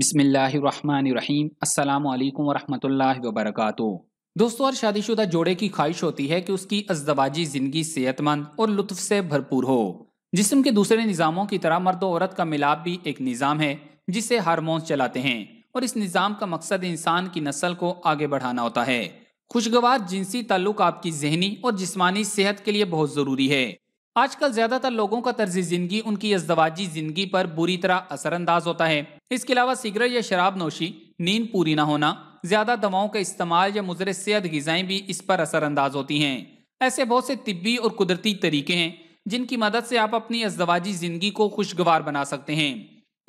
बिसमीम् अल्लाम वरहमल वबरक दोस्तों और शादीशुदा जोड़े की ख्वाहिश होती है कि उसकी अजदवाजी ज़िंदगी सेहतमंद और लुत्फ से भरपूर हो जिसम के दूसरे निज़ामों की तरह मर्द और औरत का मिलाप भी एक निज़ाम है जिसे हारमोन्स चलाते हैं और इस निज़ाम का मकसद इंसान की नस्ल को आगे बढ़ाना होता है खुशगवार जिनसी ताल्लुक आपकी जहनी और जिसमानी सेहत के लिए बहुत ज़रूरी है आजकल ज़्यादातर लोगों का तर्ज ज़िंदगी उनकी अजदवाजी ज़िंदगी पर बुरी तरह असरअंदाज होता है इसके अलावा सिगरेट या शराब नोशी नींद पूरी ना होना ज्यादा दवाओं का इस्तेमाल या मुजर सेहत गजाएं भी इस पर असरअंदाज होती हैं ऐसे बहुत से तिब्बी और कुदरती तरीके हैं जिनकी मदद से आप अपनी अजदवाजी ज़िंदगी को खुशगवार बना सकते हैं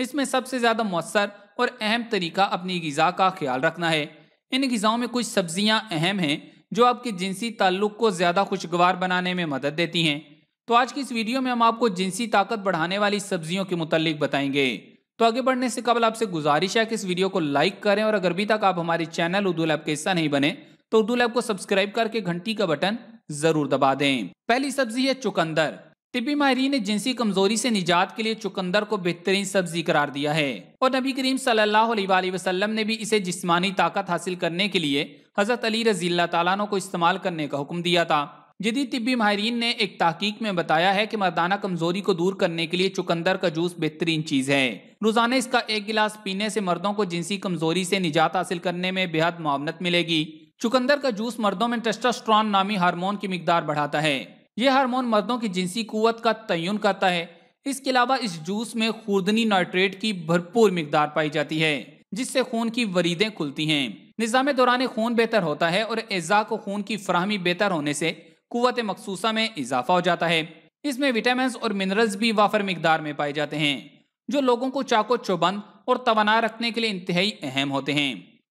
इसमें सबसे ज़्यादा मौसर और अहम तरीका अपनी गज़ा का ख्याल रखना है इन गज़ाओं में कुछ सब्जियाँ अहम हैं जो आपके जिनसी ताल्लुक को ज़्यादा खुशगवार बनाने में मदद देती हैं तो आज की इस वीडियो में हम आपको जिनसी ताकत बढ़ाने वाली सब्जियों के मुतल बताएंगे तो आगे बढ़ने से कबल आपसे गुजारिश है कि इस वीडियो को लाइक करें और अगर अभी तक आप हमारे चैनल उर्दू लैब के हिस्सा नहीं बने तो उर्दू लैब को सब्सक्राइब करके घंटी का बटन जरूर दबा दें पहली सब्जी है चुकंदर तिबी माहरी ने जिनसी कमजोरी से निजात के लिए चुकंदर को बेहतरीन सब्जी करार दिया है और नबी करीम सल्लाम ने भी इसे जिसमानी ताकत हासिल करने के लिए हजरत अली रजील्ला तला को इस्तेमाल करने का हुक्म दिया था जदी तिब्बी माहरीन ने एक तहकीक में बताया है कि मर्दाना कमजोरी को दूर करने के लिए चुकंदर का जूस बेहतरीन चीज है रोजाना इसका एक गिलास पीने से मर्दों को जिनसी कमजोरी से निजात हासिल करने में बेहद मामनत मिलेगी चुकंदर का जूस मर्दों में टेस्टास्ट्रॉन नामी हार्मोन की मकदार बढ़ाता है यह हार्मोन मर्दों की जिनसी कुत का तयन करता है इसके अलावा इस जूस में खूर्दनी नाइट्रेट की भरपूर मकदार पाई जाती है जिससे खून की वरीदें खुलती हैं निज़ाम दौरान खून बेहतर होता है और एज़ा को खून की फ्राहमी बेहतर होने से कुत मखसूसा में इजाफा हो जाता है इसमें विटामिन और मिनरल्स भी वाफर मकदार में पाए जाते हैं जो लोगों को चाको चौबंद और तोाना रखने के लिए इंतहाई अहम होते हैं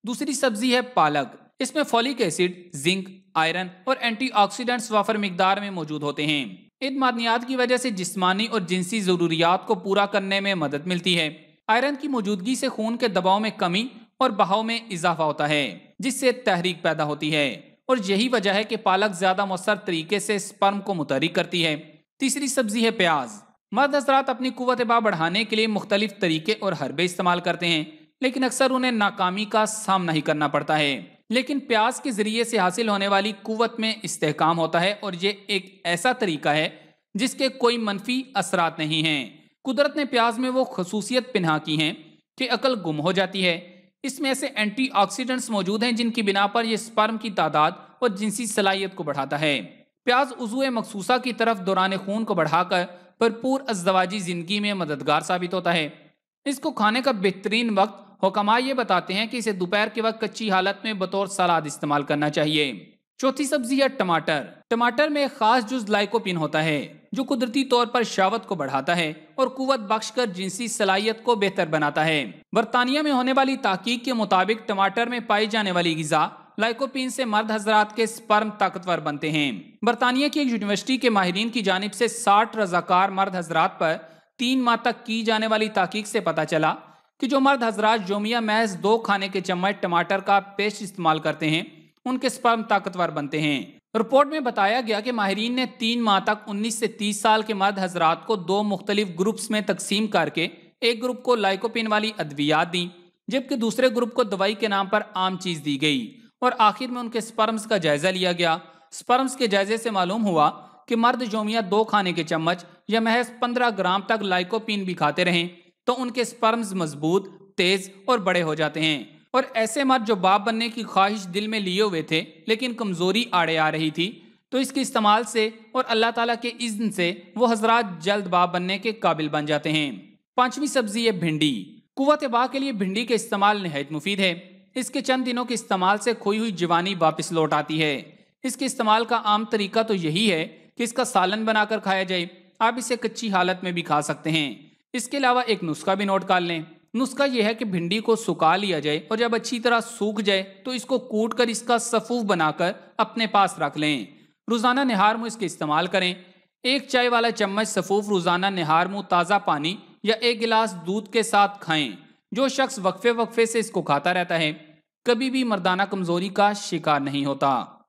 दूसरी सब्जी है पालक इसमें फॉलिक एसिड जिंक आयरन और एंटीऑक्सीडेंट्स वाफर मकदार में मौजूद होते हैं इन मादनियात की वजह से जिस्मानी और जिनसी ज़रूरियात को पूरा करने में मदद मिलती है आयरन की मौजूदगी से खून के दबाव में कमी और बहाव में इजाफा होता है जिससे तहरीक पैदा होती है और यही वजह है कि पालक ज़्यादा मौसर तरीके से स्पर्म को मुतरिक करती है तीसरी सब्जी है प्याज मर्द हजरात अपनी कुत बा बढ़ाने के लिए मुख्तलिफ तरीके और हरबे इस्तेमाल करते हैं लेकिन अक्सर उन्हें नाकामी का सामना ही करना पड़ता है लेकिन प्याज के ज़रिए से हासिल होने वाली कुत में इस्तेकाम होता है और ये एक ऐसा तरीका है जिसके कोई मनफी असरात नहीं हैं कुदरत ने प्याज में वो खसूसियत पिन्हा की हैं कि अकल गुम हो जाती है इसमें ऐसे एंटीऑक्सीडेंट्स मौजूद हैं जिनकी बिना पर यह स्पर्म की तादाद और जिनसी सलाहियत को बढ़ाता है प्याज उजुए मखसूसा की तरफ दौरान खून को बढ़ाकर भरपूर अजदवाजी ज़िंदगी में मददगार साबित होता है इसको खाने का बेहतरीन वक्त हुक्मा ये बताते हैं कि इसे दोपहर के वक्त कच्ची हालत में बतौर सलाद इस्तेमाल करना चाहिए चौथी सब्जी है टमाटर टमाटर में खास जुज लाइकोपिन होता है जो कुदरती तौर पर शावत को बढ़ाता है और बख्श बख्शकर जिनसी सलाहियत को बेहतर बनाता है बरतानिया में होने वाली तहकीक के मुताबिक टमाटर में पाई जाने वाली गजा लाइकोपिन से मर्द हजरात के स्पर्म ताकतवर बनते हैं बरतानिया की एक यूनिवर्सिटी के माहरीन की जानब से साठ रजाकार मर्द हजरात पर तीन माह तक की जाने वाली तहकीक से पता चला कि जो मर्द हजरात जोमिया महज दो खाने के चम्मच टमाटर का पेस्ट इस्तेमाल करते हैं उनके स्पर्म ताकतवर बनते हैं रिपोर्ट में बताया गया कि माहरीन ने तीन माह तक 19 से 30 साल के मर्द हजरात को दो मुख्तलिफ ग्रुप्स में तकसीम करके एक ग्रुप को लाइकोपिन वाली अद्वियात दी जबकि दूसरे ग्रुप को दवाई के नाम पर आम चीज दी गई और आखिर में उनके स्पर्म्स का जायजा लिया गया स्पर्म्स के जायजे से मालूम हुआ कि मर्द जोमिया दो खाने के चम्मच या महज पंद्रह ग्राम तक लाइकोपिन भी खाते रहें तो उनके स्पर्म्स मजबूत तेज और बड़े हो जाते हैं और ऐसे मर्द जो बाप बनने की ख्वाहिश दिल में लिए हुए थे लेकिन कमज़ोरी आड़े आ रही थी तो इसके इस्तेमाल से और अल्लाह ताला के इज्जन से वो हजरात जल्द बाप बनने के काबिल बन जाते हैं पांचवी सब्जी है भिंडी कुत बा के लिए भिंडी के इस्तेमाल नहायत मुफीद है इसके चंद दिनों के इस्तेमाल से खोई हुई जवानी वापस लौट आती है इसके इस्तेमाल का आम तरीका तो यही है कि इसका सालन बनाकर खाया जाए आप इसे कच्ची हालत में भी खा सकते हैं इसके अलावा एक नुस्खा भी नोट कर लें नुस्खा यह है कि भिंडी को सुखा लिया जाए और जब अच्छी तरह सूख जाए तो इसको कूट कर इसका सफूफ बनाकर अपने पास रख लें रोज़ाना निहार मुँह इसके इस्तेमाल करें एक चाय वाला चम्मच सफूफ रोज़ाना निहार मुँह ताज़ा पानी या एक गिलास दूध के साथ खाएं जो शख्स वक्फे वक्फे से इसको खाता रहता है कभी भी मर्दाना कमज़ोरी का शिकार नहीं होता